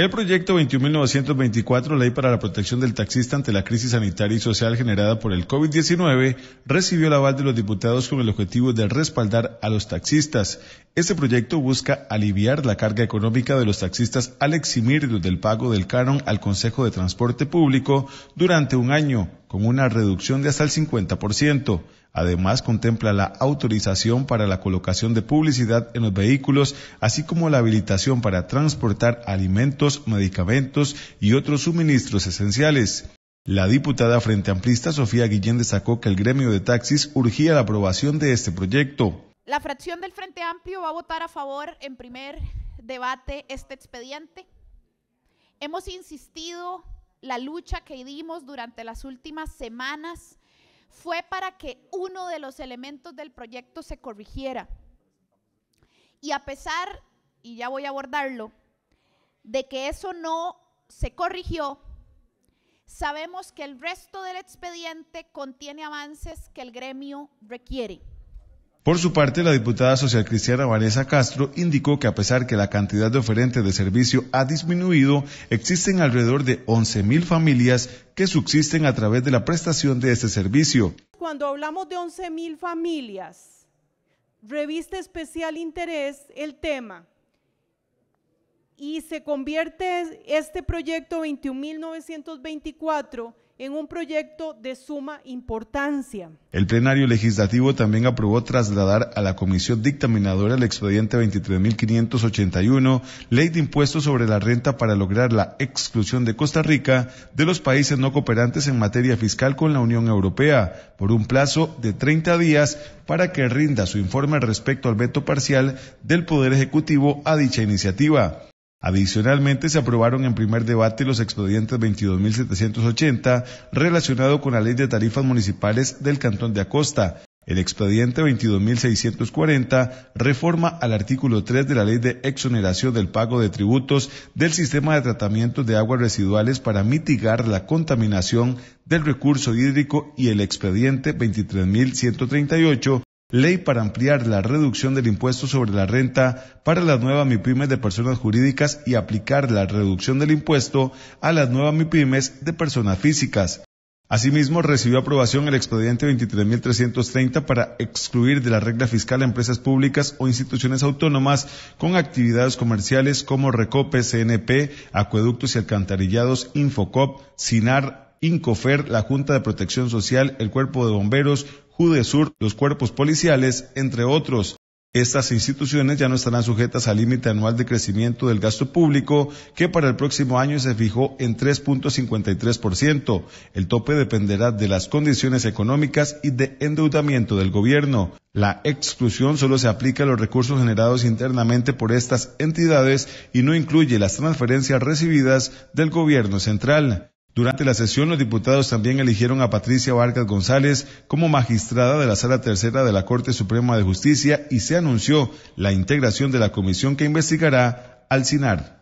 El proyecto 21.924, Ley para la Protección del Taxista ante la Crisis Sanitaria y Social generada por el COVID-19, recibió el aval de los diputados con el objetivo de respaldar a los taxistas. Este proyecto busca aliviar la carga económica de los taxistas al eximirlos del pago del canon al Consejo de Transporte Público durante un año con una reducción de hasta el 50%. Además, contempla la autorización para la colocación de publicidad en los vehículos, así como la habilitación para transportar alimentos, medicamentos y otros suministros esenciales. La diputada Frente Amplista Sofía Guillén destacó que el gremio de taxis urgía la aprobación de este proyecto. La fracción del Frente Amplio va a votar a favor en primer debate este expediente. Hemos insistido la lucha que dimos durante las últimas semanas fue para que uno de los elementos del proyecto se corrigiera. Y a pesar, y ya voy a abordarlo, de que eso no se corrigió, sabemos que el resto del expediente contiene avances que el gremio requiere. Por su parte, la diputada social Cristiana Vanessa Castro indicó que a pesar que la cantidad de oferentes de servicio ha disminuido, existen alrededor de 11.000 familias que subsisten a través de la prestación de este servicio. Cuando hablamos de 11.000 familias, revista especial interés el tema y se convierte este proyecto 21.924 en un proyecto de suma importancia. El plenario legislativo también aprobó trasladar a la comisión dictaminadora el expediente 23.581, Ley de Impuestos sobre la Renta para lograr la exclusión de Costa Rica de los países no cooperantes en materia fiscal con la Unión Europea, por un plazo de 30 días para que rinda su informe respecto al veto parcial del Poder Ejecutivo a dicha iniciativa. Adicionalmente, se aprobaron en primer debate los expedientes 22.780 relacionado con la Ley de Tarifas Municipales del Cantón de Acosta, el expediente 22.640 reforma al artículo 3 de la Ley de Exoneración del Pago de Tributos del Sistema de Tratamiento de Aguas Residuales para mitigar la contaminación del recurso hídrico y el expediente 23.138 Ley para ampliar la reducción del impuesto sobre la renta para las nuevas mipymes de personas jurídicas y aplicar la reducción del impuesto a las nuevas mipymes de personas físicas. Asimismo, recibió aprobación el expediente 23.330 para excluir de la regla fiscal a empresas públicas o instituciones autónomas con actividades comerciales como Recope, CNP, Acueductos y Alcantarillados, Infocop, SINAR, INCOFER, la Junta de Protección Social, el Cuerpo de Bomberos, UDESUR, los cuerpos policiales, entre otros. Estas instituciones ya no estarán sujetas al límite anual de crecimiento del gasto público, que para el próximo año se fijó en 3.53%. El tope dependerá de las condiciones económicas y de endeudamiento del gobierno. La exclusión solo se aplica a los recursos generados internamente por estas entidades y no incluye las transferencias recibidas del gobierno central. Durante la sesión, los diputados también eligieron a Patricia Vargas González como magistrada de la Sala Tercera de la Corte Suprema de Justicia y se anunció la integración de la comisión que investigará al CINAR.